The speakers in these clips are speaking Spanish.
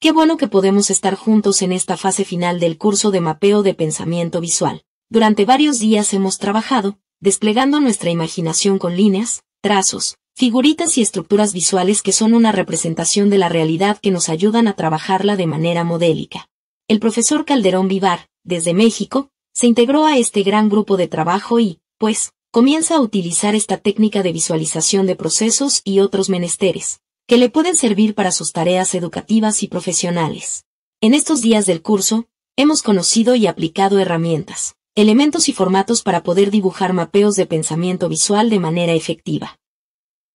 Qué bueno que podemos estar juntos en esta fase final del curso de mapeo de pensamiento visual. Durante varios días hemos trabajado, desplegando nuestra imaginación con líneas, trazos, figuritas y estructuras visuales que son una representación de la realidad que nos ayudan a trabajarla de manera modélica. El profesor Calderón Vivar, desde México, se integró a este gran grupo de trabajo y, pues, comienza a utilizar esta técnica de visualización de procesos y otros menesteres, que le pueden servir para sus tareas educativas y profesionales. En estos días del curso, hemos conocido y aplicado herramientas, elementos y formatos para poder dibujar mapeos de pensamiento visual de manera efectiva.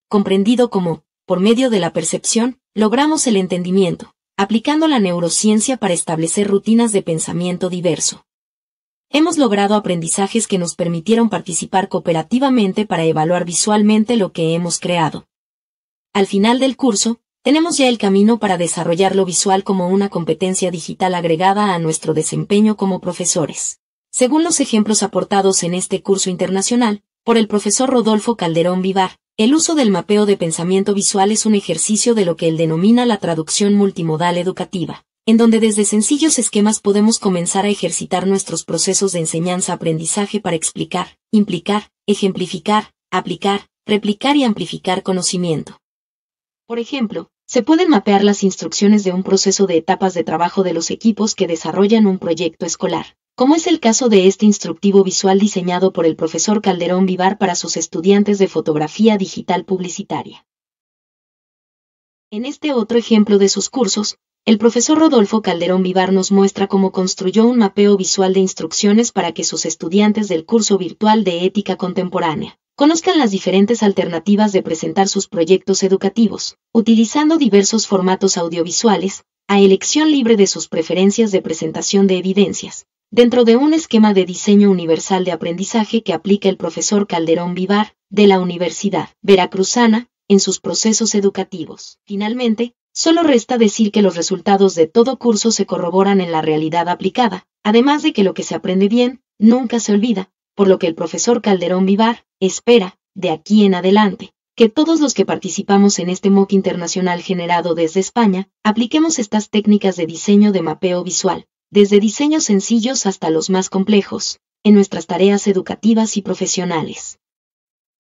Comprendido como, por medio de la percepción, logramos el entendimiento, aplicando la neurociencia para establecer rutinas de pensamiento diverso. Hemos logrado aprendizajes que nos permitieron participar cooperativamente para evaluar visualmente lo que hemos creado al final del curso, tenemos ya el camino para desarrollar lo visual como una competencia digital agregada a nuestro desempeño como profesores. Según los ejemplos aportados en este curso internacional, por el profesor Rodolfo Calderón Vivar, el uso del mapeo de pensamiento visual es un ejercicio de lo que él denomina la traducción multimodal educativa, en donde desde sencillos esquemas podemos comenzar a ejercitar nuestros procesos de enseñanza-aprendizaje para explicar, implicar, ejemplificar, aplicar, replicar y amplificar conocimiento. Por ejemplo, se pueden mapear las instrucciones de un proceso de etapas de trabajo de los equipos que desarrollan un proyecto escolar, como es el caso de este instructivo visual diseñado por el profesor Calderón Vivar para sus estudiantes de fotografía digital publicitaria. En este otro ejemplo de sus cursos, el profesor Rodolfo Calderón Vivar nos muestra cómo construyó un mapeo visual de instrucciones para que sus estudiantes del curso virtual de Ética Contemporánea Conozcan las diferentes alternativas de presentar sus proyectos educativos, utilizando diversos formatos audiovisuales, a elección libre de sus preferencias de presentación de evidencias, dentro de un esquema de diseño universal de aprendizaje que aplica el profesor Calderón Vivar, de la Universidad Veracruzana, en sus procesos educativos. Finalmente, solo resta decir que los resultados de todo curso se corroboran en la realidad aplicada, además de que lo que se aprende bien, nunca se olvida, por lo que el profesor Calderón Vivar espera, de aquí en adelante, que todos los que participamos en este MOOC internacional generado desde España, apliquemos estas técnicas de diseño de mapeo visual, desde diseños sencillos hasta los más complejos, en nuestras tareas educativas y profesionales.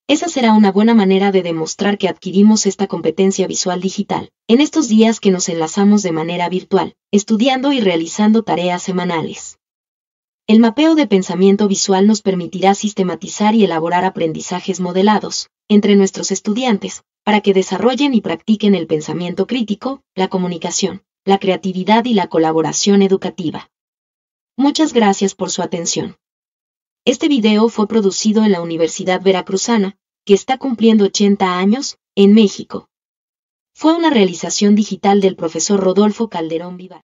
Esa será una buena manera de demostrar que adquirimos esta competencia visual digital, en estos días que nos enlazamos de manera virtual, estudiando y realizando tareas semanales. El mapeo de pensamiento visual nos permitirá sistematizar y elaborar aprendizajes modelados entre nuestros estudiantes para que desarrollen y practiquen el pensamiento crítico, la comunicación, la creatividad y la colaboración educativa. Muchas gracias por su atención. Este video fue producido en la Universidad Veracruzana, que está cumpliendo 80 años, en México. Fue una realización digital del profesor Rodolfo Calderón Vivar.